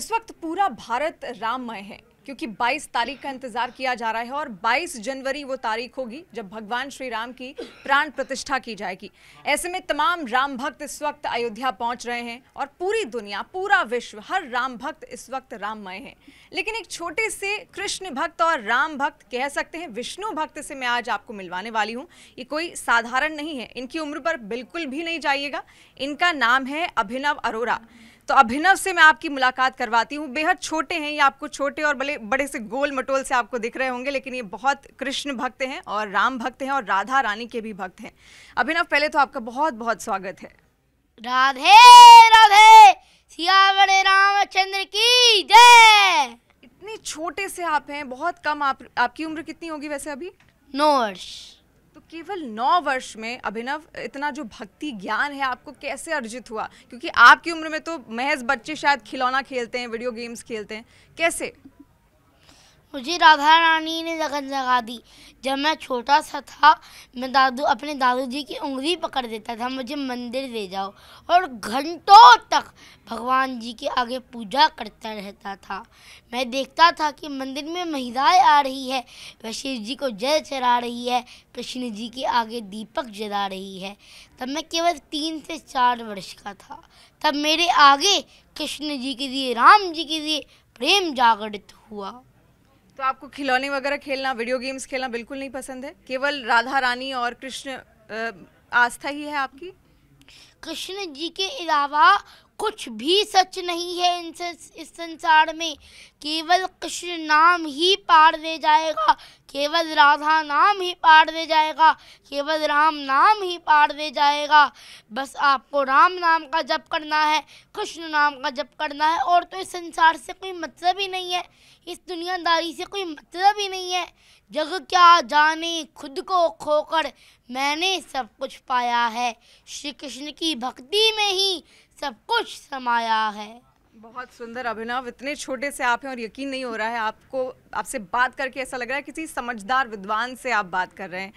इस वक्त पूरा भारत राममय है क्योंकि 22 तारीख का इंतजार किया जा रहा है और 22 जनवरी वो तारीख होगी जब भगवान श्री राम की प्राण प्रतिष्ठा की जाएगी ऐसे में तमाम राम भक्त इस वक्त अयोध्या पहुंच रहे हैं और पूरी दुनिया पूरा विश्व हर राम भक्त इस वक्त राममय है लेकिन एक छोटे से कृष्ण भक्त और राम भक्त कह सकते हैं विष्णु भक्त से मैं आज आपको मिलवाने वाली हूँ ये कोई साधारण नहीं है इनकी उम्र पर बिल्कुल भी नहीं जाइएगा इनका नाम है अभिनव अरोरा तो अभिनव से मैं आपकी मुलाकात करवाती हूँ बेहद छोटे हैं ये आपको छोटे और बड़े बड़े से गोल मटोल से आपको दिख रहे होंगे लेकिन ये बहुत कृष्ण भक्त हैं और राम भक्त हैं और राधा रानी के भी भक्त हैं अभिनव पहले तो आपका बहुत बहुत स्वागत है राधे राधे सियावर रामचंद्र की जय इतने छोटे से आप हैं बहुत कम आप आपकी उम्र कितनी होगी वैसे अभी नौ वर्ष तो केवल नौ वर्ष में अभिनव इतना जो भक्ति ज्ञान है आपको कैसे अर्जित हुआ क्योंकि आपकी उम्र में तो महज बच्चे शायद खिलौना खेलते हैं वीडियो गेम्स खेलते हैं कैसे मुझे राधा रानी ने जगन जगा दी जब मैं छोटा सा था मैं दादू अपने दादू जी की उंगली पकड़ देता था मुझे मंदिर ले जाओ और घंटों तक भगवान जी के आगे पूजा करता रहता था मैं देखता था कि मंदिर में महिलाएं आ रही है वह शिव जी को जल चढ़ा रही है कृष्ण जी के आगे दीपक जला रही है तब मैं केवल तीन से चार वर्ष का था तब मेरे आगे कृष्ण जी के लिए राम जी के लिए प्रेम जागृत हुआ तो आपको खिलौने वगैरह खेलना वीडियो गेम्स खेलना बिल्कुल नहीं पसंद है केवल राधा रानी और कृष्ण आस्था ही है आपकी कृष्ण जी के अलावा कुछ भी सच नहीं है इनसे इस संसार में केवल कृष्ण नाम ही पार दे जाएगा केवल राधा नाम ही पार दे जाएगा केवल राम नाम ही पार दे जाएगा बस आपको राम नाम का जप करना है कृष्ण नाम का जप करना है और तो इस संसार से कोई मतलब ही नहीं है इस दुनियादारी से कोई मतलब ही नहीं है जग क्या जाने खुद को खोकर मैंने सब कुछ पाया है श्री कृष्ण की भक्ति में ही सब कुछ समाया है बहुत सुंदर अभिनव इतने छोटे से आप हैं और यकीन नहीं हो रहा है आपको आपसे बात करके ऐसा लग रहा है किसी समझदार विद्वान से आप बात कर रहे हैं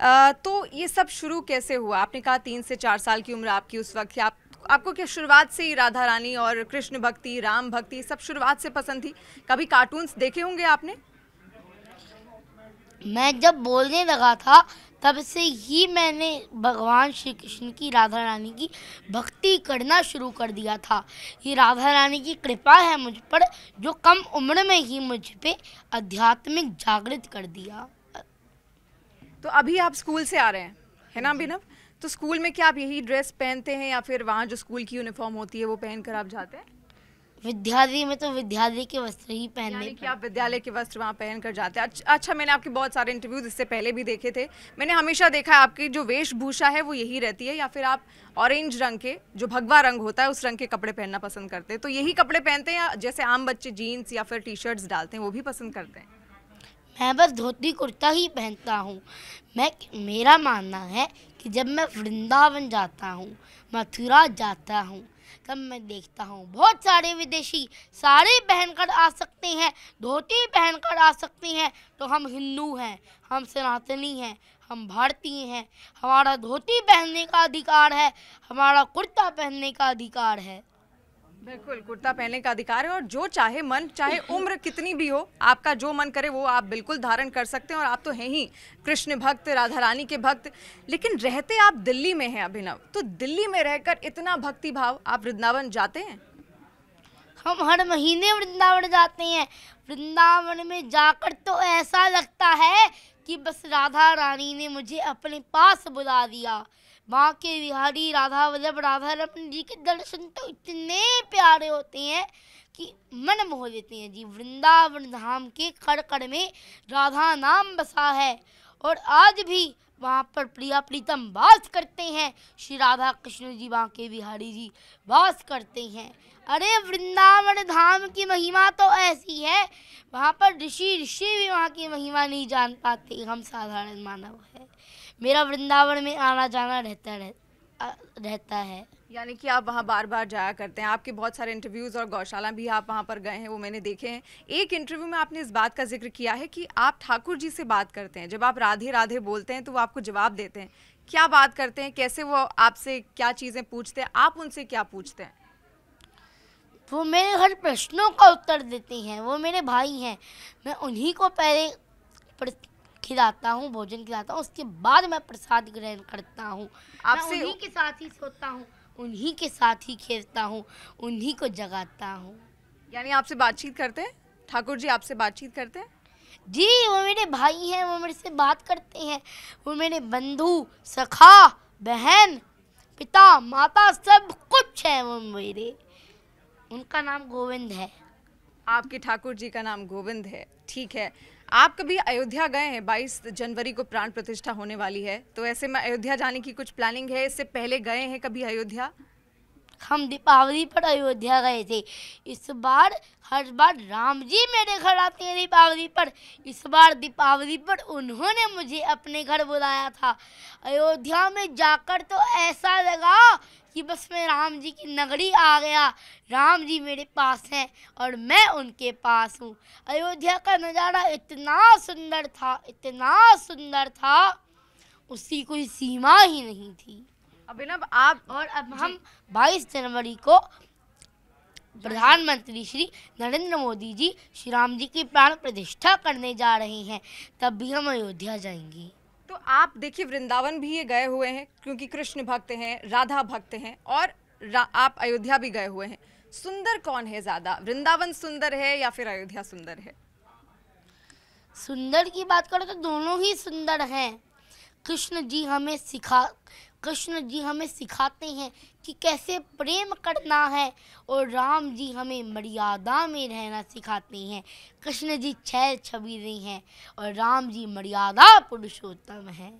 आ, तो ये सब शुरू कैसे हुआ आपने कहा तीन से चार साल की उम्र आपकी उस वक्त आप आपको क्या शुरुआत से ही राधा रानी और कृष्ण भक्ति राम भक्ति सब शुरुआत से पसंद थी कभी कार्टून देखे होंगे आपने मैं जब बोलने लगा था तब से ही मैंने भगवान श्री कृष्ण की राधा रानी की भक्ति करना शुरू कर दिया था ये राधा रानी की कृपा है मुझ पर जो कम उम्र में ही मुझ पे आध्यात्मिक जागृत कर दिया तो अभी आप स्कूल से आ रहे हैं है ना अभिनव तो स्कूल में क्या आप यही ड्रेस पहनते हैं या फिर वहाँ जो स्कूल की यूनिफॉर्म होती है वो पहन कर आप जाते हैं विद्यालय में तो विद्यालय के वस्त्र ही पहनने कि आप विद्यालय के वस्त्र वहाँ पहन कर जाते हैं अच्छा, अच्छा मैंने आपके बहुत सारे इंटरव्यूज इससे पहले भी देखे थे मैंने हमेशा देखा है आपकी जो वेशभूषा है वो यही रहती है या फिर आप ऑरेंज रंग के जो भगवा रंग होता है उस रंग के कपड़े पहनना पसंद करते हैं तो यही कपड़े पहनते हैं या जैसे आम बच्चे जीन्स या फिर टी शर्ट्स डालते हैं वो भी पसंद करते हैं मैं बस धोती कुर्ता ही पहनता हूँ मैं मेरा मानना है कि जब मैं वृंदावन जाता हूँ मथुरा जाता हूँ तब मैं देखता हूँ बहुत सारे विदेशी साड़ी पहनकर आ सकते हैं धोती पहनकर आ सकते हैं तो हम हिंदू हैं हम सनातनी हैं हम भारतीय हैं हमारा धोती पहनने का अधिकार है हमारा कुर्ता पहनने का अधिकार है बिल्कुल कुर्ता पहनने का अधिकार है और जो चाहे मन चाहे उम्र कितनी भी हो आपका जो मन करे वो आप बिल्कुल धारण कर सकते हैं और आप तो हैं ही कृष्ण भक्त राधा रानी के भक्त लेकिन रहते आप दिल्ली में हैं अभिनव तो दिल्ली में रहकर इतना भक्ति भाव आप वृंदावन जाते हैं हम हर महीने वृंदावन जाते हैं वृंदावन में जाकर तो ऐसा लगता है कि बस राधा रानी ने मुझे अपने पास बुला दिया के बिहारी राधा वल्लभ राधा रत्न जी के दर्शन तो इतने प्यारे होते हैं कि मन मोह लेते हैं जी वृंदावन धाम के कड़कड़ में राधा नाम बसा है और आज भी वहाँ पर प्रिया प्रीतम वास करते हैं श्री राधा कृष्ण जी वहाँ के बिहारी जी वास करते हैं अरे वृंदावन धाम की महिमा तो ऐसी है वहाँ पर ऋषि ऋषि भी वहाँ की महिमा नहीं जान पाते हम साधारण मानव है मेरा वृंदावन में आना जाना रहता रह, रहता है यानी कि आप वहाँ बार बार जाया करते हैं आपके बहुत सारे इंटरव्यूज़ और गौशाला भी आप वहाँ पर गए हैं वो मैंने देखे हैं एक इंटरव्यू में आपने इस बात का जिक्र किया है कि आप ठाकुर जी से बात करते हैं जब आप राधे राधे बोलते हैं तो वो आपको जवाब देते हैं क्या बात करते हैं कैसे वो आपसे क्या चीज़ें पूछते हैं आप उनसे क्या पूछते हैं वो मेरे हर प्रश्नों का उत्तर देती हैं वो मेरे भाई हैं मैं उन्हीं को पहले खिलाता हूँ भोजन खिलाता हूँ उसके बाद मैं प्रसाद ग्रहण करता हूँ आपसे उन्हीं के साथ ही सोता हूँ उन्हीं के साथ ही खेलता हूँ उन्हीं को जगाता हूँ यानी आपसे बातचीत करते हैं ठाकुर जी आपसे बातचीत करते हैं जी वो मेरे भाई हैं वो मेरे से बात करते हैं वो मेरे बंधु सखा बहन पिता माता सब कुछ है वो मेरे उनका नाम गोविंद है आपके ठाकुर जी का नाम गोविंद है ठीक है आप कभी अयोध्या गए हैं 22 जनवरी को प्राण प्रतिष्ठा होने वाली है तो ऐसे में अयोध्या जाने की कुछ प्लानिंग है इससे पहले गए हैं कभी अयोध्या हम दीपावली पर अयोध्या गए थे इस बार हर बार राम जी मेरे घर आते हैं दीपावली पर इस बार दीपावली पर उन्होंने मुझे अपने घर बुलाया था अयोध्या में जाकर तो ऐसा लगा कि बस मैं राम जी की नगरी आ गया राम जी मेरे पास हैं और मैं उनके पास हूँ अयोध्या का नज़ारा इतना सुंदर था इतना सुंदर था उसकी कोई सीमा ही नहीं थी अभिनव आप और अब हम 22 जनवरी को प्रधानमंत्री श्री नरेंद्र मोदी जी श्री राम जी की प्राण प्रतिष्ठा करने जा रहे हैं तब भी हम अयोध्या जाएंगे तो आप देखिए वृंदावन भी ये गए हुए हैं क्योंकि कृष्ण भक्त हैं राधा भक्त हैं और आप अयोध्या भी गए हुए हैं सुंदर कौन है ज़्यादा वृंदावन सुंदर है या फिर अयोध्या सुंदर है सुंदर की बात करो तो दोनों ही सुंदर हैं कृष्ण जी हमें सिखा कृष्ण जी हमें सिखाते हैं कि कैसे प्रेम करना है और राम जी हमें मर्यादा में रहना सिखाते हैं कृष्ण जी छह छबीरें हैं और राम जी मर्यादा पुरुषोत्तम हैं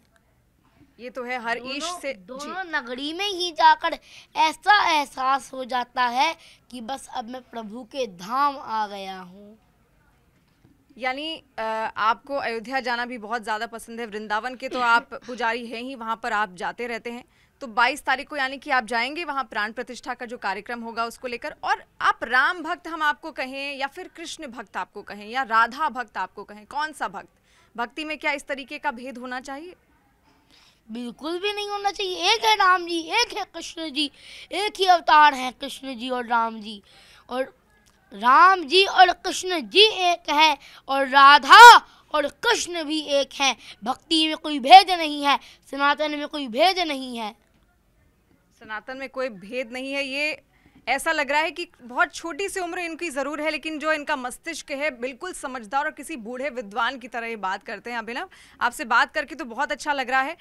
ये तो है हर ईश से दोनों नगरी में ही जाकर ऐसा एहसास हो जाता है कि बस अब मैं प्रभु के धाम आ गया हूँ यानी आपको अयोध्या जाना भी बहुत ज़्यादा पसंद है वृंदावन के तो आप पुजारी हैं ही वहाँ पर आप जाते रहते हैं तो 22 तारीख को यानी कि आप जाएंगे वहाँ प्राण प्रतिष्ठा का जो कार्यक्रम होगा उसको लेकर और आप राम भक्त हम आपको कहें या फिर कृष्ण भक्त आपको कहें या राधा भक्त आपको कहें कौन सा भक्त भक्ति में क्या इस तरीके का भेद होना चाहिए बिल्कुल भी नहीं होना चाहिए एक है राम जी एक है कृष्ण जी एक ही अवतार है कृष्ण जी और राम जी और राम जी और कृष्ण जी एक है और राधा और कृष्ण भी एक है भक्ति में कोई भेद नहीं है सनातन में कोई भेद नहीं है सनातन में कोई भेद नहीं है ये ऐसा लग रहा है कि बहुत छोटी सी उम्र इनकी ज़रूर है लेकिन जो इनका मस्तिष्क है बिल्कुल समझदार और किसी बूढ़े विद्वान की तरह ये बात करते हैं अभिनव आपसे बात करके तो बहुत अच्छा लग रहा है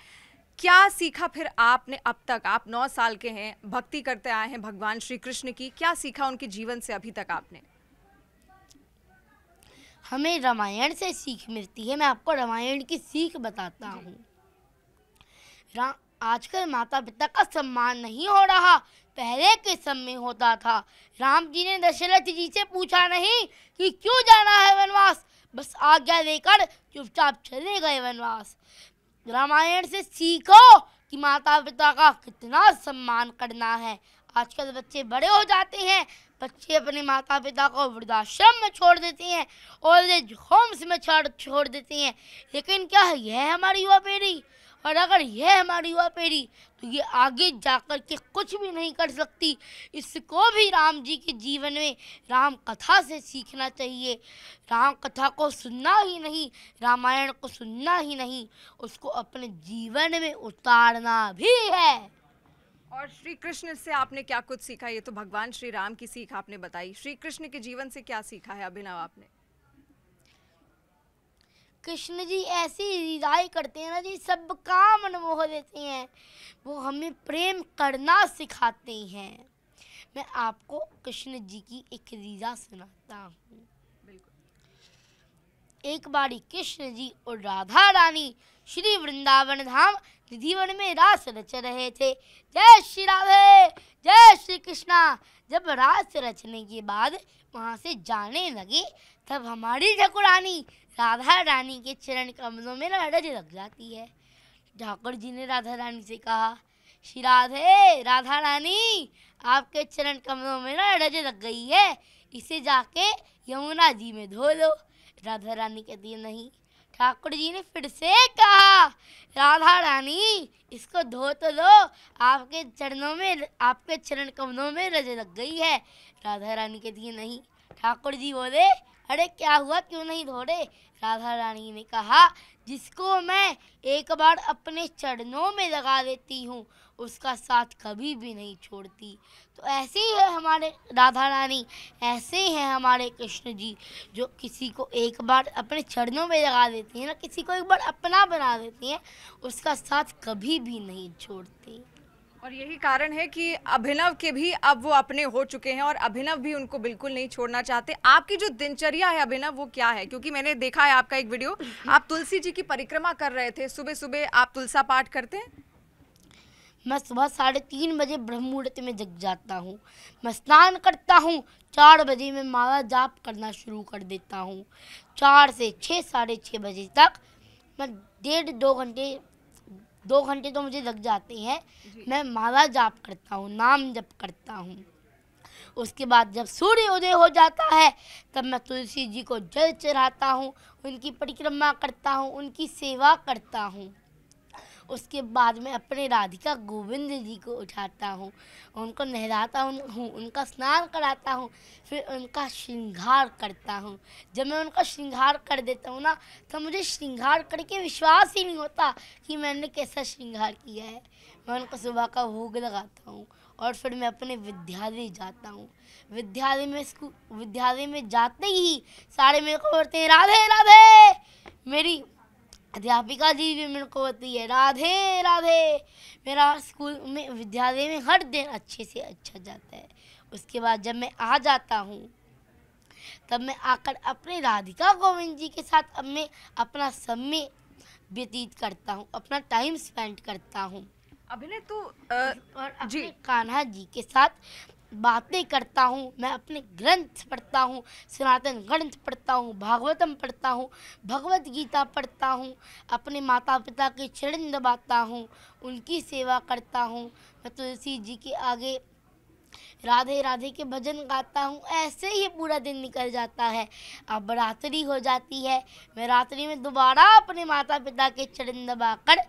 क्या सीखा फिर आपने अब तक आप नौ साल के हैं भक्ति करते आए हैं भगवान श्री कृष्ण की क्या सीखा उनके जीवन से अभी तक आपने हमें रामायण से सीख मिलती है मैं आपको रामायण की सीख बताता हूँ आजकल माता पिता का सम्मान नहीं हो रहा पहले के समय होता था राम जी ने दशरथ जी से पूछा नहीं कि क्यों जाना है वनवास बस आज्ञा देकर चुपचाप चले गए वनवास रामायण से सीखो कि माता पिता का कितना सम्मान करना है आजकल बच्चे बड़े हो जाते हैं बच्चे अपने माता पिता को वृद्धाश्रम में छोड़ देते हैं और होम्स में छोड़ छोड़ देते हैं लेकिन क्या है यह हमारी युवा पीढ़ी और अगर यह हमारी युवा पीढ़ी तो ये आगे जाकर के कुछ भी नहीं कर सकती इसको भी राम जी के जीवन में राम कथा से सीखना चाहिए राम कथा को सुनना ही नहीं रामायण को सुनना ही नहीं उसको अपने जीवन में उतारना भी है और श्री कृष्ण से आपने क्या कुछ सीखा ये तो भगवान श्री राम की सीख आपने बताई श्री कृष्ण के जीवन से क्या सीखा है अभिनव आपने कृष्ण जी ऐसी लीलाएँ करते हैं ना जी सब काम मनमोह देते हैं वो हमें प्रेम करना सिखाते हैं मैं आपको कृष्ण जी की एक रीजा सुनाता हूँ एक बारी कृष्ण जी और राधा रानी श्री वृंदावन धाम निधिवन में रास रच रहे थे जय श्री राधे जय श्री कृष्णा जब रास रचने के बाद वहाँ से जाने लगे तब हमारी ठकुरानी राधा रानी के चरण कमलों में लड़ज लग जाती है ठाकुर जी ने राधा रानी से कहा श्री राधे राधा रानी आपके चरण कमलों में ना रज लग गई है इसे जाके यमुना जी में धो लो राधा रानी कहती है नहीं ठाकुर जी ने फिर से कहा राधा रानी इसको धो तो लो आपके चरणों में आपके चरण कमलों में रज लग गई है राधा रानी कहती है नहीं ठाकुर जी बोले अरे क्या हुआ क्यों नहीं दौड़े राधा रानी ने कहा जिसको मैं एक बार अपने चरणों में लगा देती हूँ उसका साथ कभी भी नहीं छोड़ती तो ऐसे ही है हमारे राधा रानी ऐसे ही है हमारे कृष्ण जी जो किसी को एक बार अपने चरणों में लगा देती हैं ना किसी को एक बार अपना बना देती हैं उसका साथ कभी भी नहीं छोड़ती और यही कारण है कि अभिनव के भी अब वो अपने हो चुके हैं और अभिनव भी उनको बिल्कुल नहीं छोड़ना चाहते आपकी जो दिनचर्या है अभिनव वो क्या है क्योंकि मैंने देखा है आपका एक वीडियो आप तुलसी जी की परिक्रमा कर रहे थे सुबह सुबह आप तुलसा पाठ करते हैं मैं सुबह साढ़े तीन बजे ब्रह्म मुहूर्त में जग जाता हूँ मैं स्नान करता हूँ चार बजे में माला जाप करना शुरू कर देता हूँ चार से छः साढ़े छः बजे तक मैं डेढ़ दो घंटे दो घंटे तो मुझे लग जाते हैं मैं माला जाप करता हूँ नाम जप करता हूँ उसके बाद जब सूर्य उदय हो जाता है तब मैं तुलसी जी को जल चढ़ाता हूँ उनकी परिक्रमा करता हूँ उनकी सेवा करता हूँ उसके बाद मैं अपने राधिका गोविंद जी को उठाता हूँ उनको नहलाता हूँ उनका स्नान कराता हूँ फिर उनका श्रृंगार करता हूँ जब मैं उनका श्रृंगार कर देता हूँ ना तो मुझे श्रृंगार करके विश्वास ही नहीं होता कि मैंने कैसा श्रृंगार किया है मैं उनको सुबह का भोग लगाता हूँ और फिर मैं अपने विद्यालय जाता हूँ विद्यालय में स्कूल विद्यालय में जाते ही सारे मेरे को बोलते हैं राधे राधे मेरी अध्यापिका जी भी मेरे को बताती है राधे राधे मेरा स्कूल में विद्यालय में हर दिन अच्छे से अच्छा जाता है उसके बाद जब मैं आ जाता हूँ तब मैं आकर अपने राधिका गोविंद जी के साथ अब मैं अपना समय व्यतीत करता हूँ अपना टाइम स्पेंड करता हूँ अभिनय तो आ, और अपने जी कान्हा जी के साथ बातें करता हूँ मैं अपने ग्रंथ पढ़ता हूँ सनातन ग्रंथ पढ़ता हूँ भागवतम पढ़ता हूँ भगवत गीता पढ़ता हूँ अपने माता पिता के चरण दबाता हूँ उनकी सेवा करता हूँ मैं तुलसी तो जी के आगे राधे राधे के भजन गाता हूँ ऐसे ही पूरा दिन निकल जाता है अब रात्रि हो जाती है मैं रात्रि में दोबारा अपने माता पिता के चरण दबाकर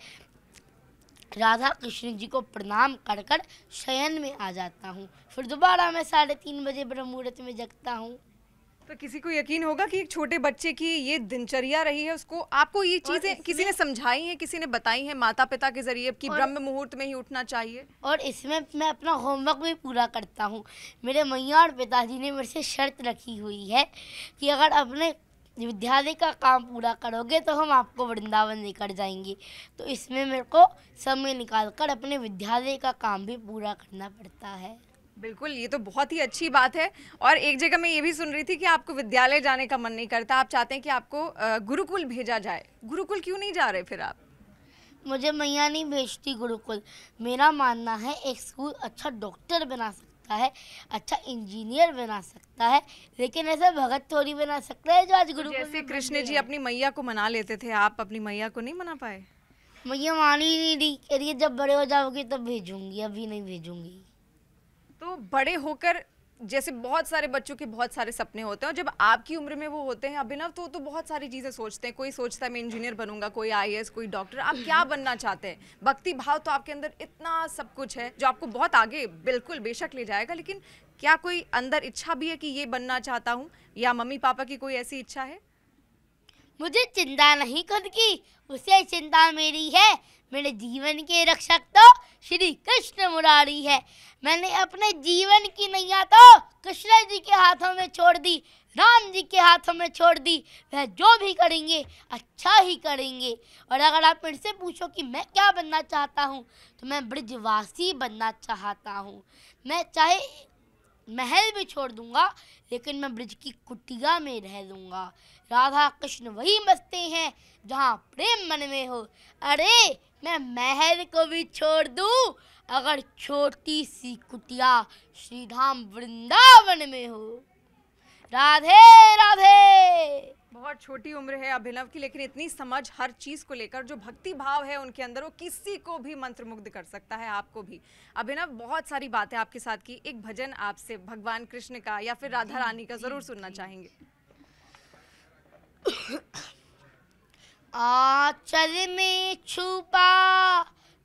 राधा कृष्ण जी को प्रणाम कर कर शयन में आ जाता हूँ फिर दोबारा मैं साढ़े तीन बजे ब्रह्म मुहूर्त में जगता हूँ तो किसी को यकीन होगा कि एक छोटे बच्चे की ये दिनचर्या रही है उसको आपको ये चीजें किसी ने समझाई हैं किसी ने बताई हैं माता पिता के जरिए कि ब्रह्म मुहूर्त में ही उठना चाहिए और इसमें मैं अपना होमवर्क भी पूरा करता हूँ मेरे मैया और पिताजी ने मेरे से शर्त रखी हुई है कि अगर अपने विद्यालय का काम पूरा करोगे तो हम आपको वृंदावन लेकर जाएंगे तो इसमें मेरे को समय निकाल कर अपने विद्यालय का काम भी पूरा करना पड़ता है बिल्कुल ये तो बहुत ही अच्छी बात है और एक जगह मैं ये भी सुन रही थी कि आपको विद्यालय जाने का मन नहीं करता आप चाहते हैं कि आपको गुरुकुल भेजा जाए गुरुकुल क्यों नहीं जा रहे फिर आप मुझे मैया नहीं भेजती गुरुकुल मेरा मानना है एक स्कूल अच्छा डॉक्टर बना सकता सकता है अच्छा इंजीनियर बना सकता है लेकिन ऐसा भगत थोड़ी बना सकता है जो आज गुरु जैसे कृष्ण जी अपनी मैया को मना लेते थे आप अपनी मैया को नहीं मना पाए मैया मान ही नहीं रही कह रही जब बड़े हो जाओगे तब भेजूंगी अभी नहीं भेजूंगी तो बड़े होकर जैसे बहुत सारे बच्चों के बहुत सारे सपने होते हैं और जब आपकी उम्र में वो होते हैं अभिनव तो तो बहुत सारी चीज़ें सोचते हैं कोई सोचता है मैं इंजीनियर बनूंगा कोई आई कोई डॉक्टर आप क्या बनना चाहते हैं भक्ति भाव तो आपके अंदर इतना सब कुछ है जो आपको बहुत आगे बिल्कुल बेशक ले जाएगा लेकिन क्या कोई अंदर इच्छा भी है कि ये बनना चाहता हूँ या मम्मी पापा की कोई ऐसी इच्छा है मुझे चिंता नहीं खुद की उसे चिंता मेरी है मेरे जीवन के रक्षक तो श्री कृष्ण मुरारी है मैंने अपने जीवन की नैया तो कृष्ण जी के हाथों में छोड़ दी राम जी के हाथों में छोड़ दी वह जो भी करेंगे अच्छा ही करेंगे और अगर आप मेरे से पूछो कि मैं क्या बनना चाहता हूँ तो मैं ब्रजवासी बनना चाहता हूँ मैं चाहे महल भी छोड़ दूंगा लेकिन मैं ब्रज की कुटिया में रह लूँगा राधा कृष्ण वही बसते हैं जहाँ प्रेम मन में हो अरे मैं महल को भी छोड़ दूं अगर छोटी सी कुटिया श्रीधाम वृंदावन में हो राधे राधे बहुत छोटी उम्र है अभिनव की लेकिन इतनी समझ हर चीज को लेकर जो भक्ति भाव है उनके अंदर वो किसी को भी मंत्र मुग्ध कर सकता है आपको भी अभिनव बहुत सारी बातें आपके साथ की एक भजन आपसे भगवान कृष्ण का या फिर राधा रानी का जरूर सुनना चाहेंगे आचर में छुपा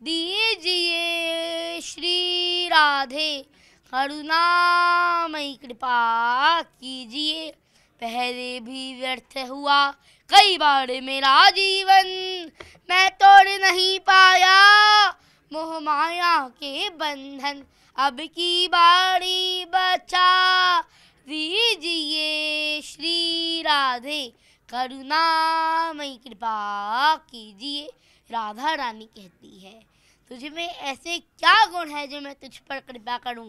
दीजिए श्री राधे करुणामयी कृपा कीजिए पहले भी व्यर्थ हुआ कई बार मेरा जीवन मैं तोड़ नहीं पाया मोह माया के बंधन अब की बारी बचा दीजिए श्री राधे करुणामयी कृपा कीजिए राधा रानी कहती है तुझ में ऐसे क्या गुण है जो मैं तुझ पर कृपा करूं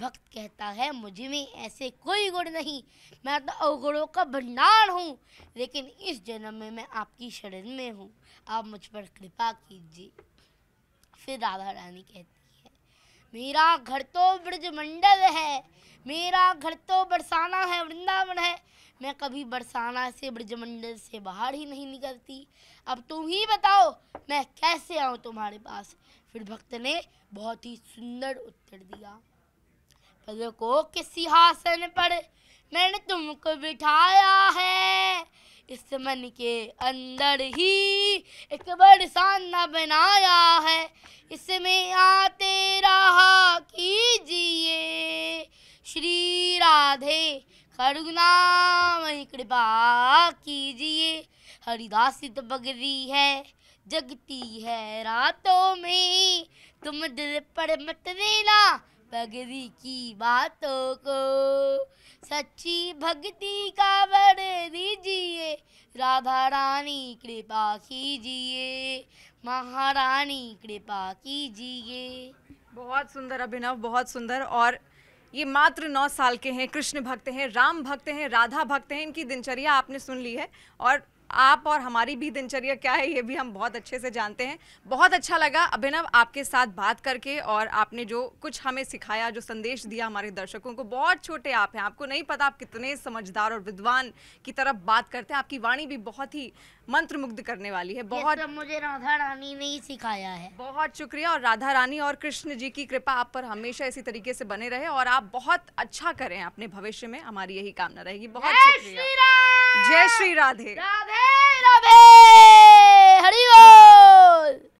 भक्त कहता है मुझ में ऐसे कोई गुण नहीं मैं तो अवगुणों का भंडार हूँ लेकिन इस जन्म में मैं आपकी शरण में हूँ आप मुझ पर कृपा कीजिए फिर राधा रानी कहती है मेरा घर तो ब्रजमंडल है मेरा घर तो बरसाना है वृंदावन है मैं कभी बरसाना से ब्रजमंडल से बाहर ही नहीं निकलती अब तुम ही बताओ मैं कैसे आऊँ तुम्हारे पास फिर भक्त ने बहुत ही सुंदर उत्तर दिया को सिंहासन पर मैंने तुमको बिठाया है इस मन के अंदर ही एक बरसाना बनाया है इसमें आते रहा कीजिए श्री राधे करुणामय कृपा कीजिए हरिदास बगरी है जगती है रातों में तुम दिल पर मत देना बगरी की बातों को सच्ची भक्ति का वर दीजिए राधा रानी कृपा कीजिए महारानी कृपा कीजिए बहुत सुंदर अभिनव बहुत सुंदर और ये मात्र नौ साल के हैं कृष्ण भक्त हैं राम भक्त हैं राधा भक्त हैं इनकी दिनचर्या आपने सुन ली है और आप और हमारी भी दिनचर्या क्या है ये भी हम बहुत अच्छे से जानते हैं बहुत अच्छा लगा अभिनव आपके साथ बात करके और आपने जो कुछ हमें सिखाया जो संदेश दिया हमारे दर्शकों को बहुत छोटे आप हैं आपको नहीं पता आप कितने समझदार और विद्वान की तरफ बात करते हैं आपकी वाणी भी बहुत ही मंत्र करने वाली है बहुत मुझे राधा रानी ने ही सिखाया है बहुत शुक्रिया और राधा रानी और कृष्ण जी की कृपा आप पर हमेशा इसी तरीके से बने रहे और आप बहुत अच्छा करें अपने भविष्य में हमारी यही कामना रहेगी बहुत शुक्रिया जय श्री राधे राधे राधे हरिओ